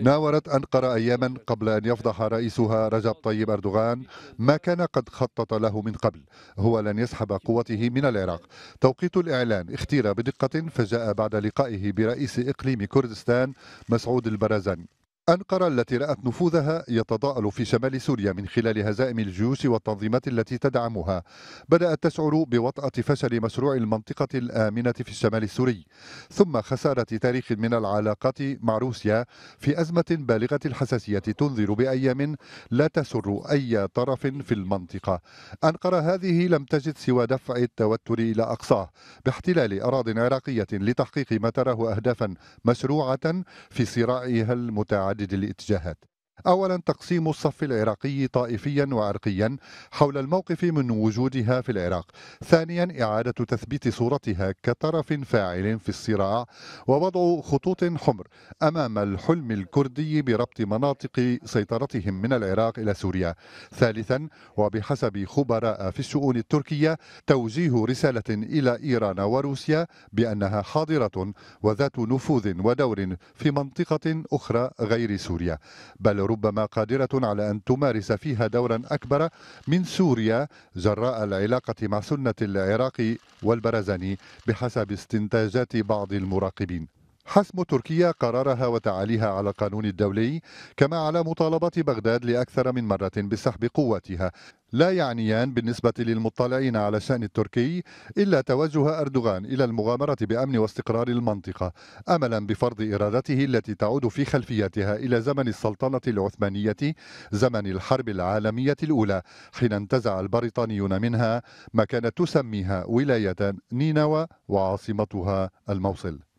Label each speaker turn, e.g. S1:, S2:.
S1: ناورت أنقرة أياما قبل أن يفضح رئيسها رجب طيب أردوغان ما كان قد خطط له من قبل هو لن يسحب قوته من العراق توقيت الإعلان اختير بدقة فجاء بعد لقائه برئيس إقليم كردستان مسعود البرازاني أنقرة التي رأت نفوذها يتضاءل في شمال سوريا من خلال هزائم الجيوش والتنظيمات التي تدعمها بدأت تشعر بوطأة فشل مشروع المنطقة الآمنة في الشمال السوري ثم خسارة تاريخ من العلاقات مع روسيا في أزمة بالغة الحساسية تنذر بأيام لا تسر أي طرف في المنطقة أنقرة هذه لم تجد سوى دفع التوتر إلى أقصاه باحتلال أراض عراقية لتحقيق ما تراه أهدافا مشروعة في صراعها المتعدد متعددة الاتجاهات أولا تقسيم الصف العراقي طائفيا وعرقيا حول الموقف من وجودها في العراق ثانيا إعادة تثبيت صورتها كطرف فاعل في الصراع ووضع خطوط حمر أمام الحلم الكردي بربط مناطق سيطرتهم من العراق إلى سوريا ثالثا وبحسب خبراء في الشؤون التركية توجيه رسالة إلى إيران وروسيا بأنها حاضرة وذات نفوذ ودور في منطقة أخرى غير سوريا بل ربما قادرة على أن تمارس فيها دورا أكبر من سوريا جراء العلاقة مع سنة العراق والبرزاني بحسب استنتاجات بعض المراقبين حسم تركيا قرارها وتعاليها على القانون الدولي كما على مطالبة بغداد لأكثر من مرة بسحب قواتها لا يعنيان بالنسبة للمطلعين على شأن التركي إلا توجه أردوغان إلى المغامرة بأمن واستقرار المنطقة أملا بفرض إرادته التي تعود في خلفيتها إلى زمن السلطنة العثمانية زمن الحرب العالمية الأولى حين انتزع البريطانيون منها ما كانت تسميها ولاية نينوى وعاصمتها الموصل